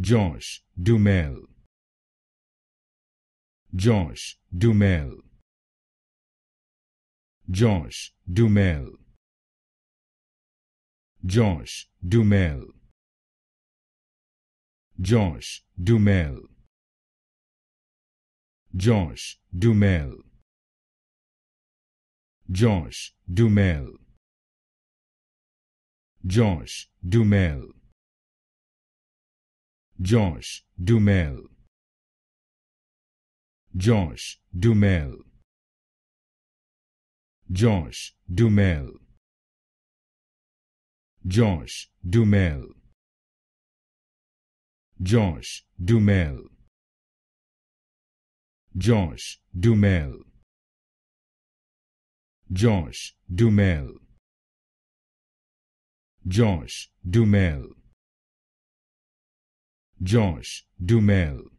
Josh Dumel Josh Dumel Josh Dumel Josh Dumel Josh Dumel Josh Dumel Josh Dumel Josh Dumel Josh Dumel. Josh Dumel. Josh Dumel. Josh Dumel. Josh Dumel. Josh Dumel. Josh Dumel. Josh Dumel. Josh Dumel.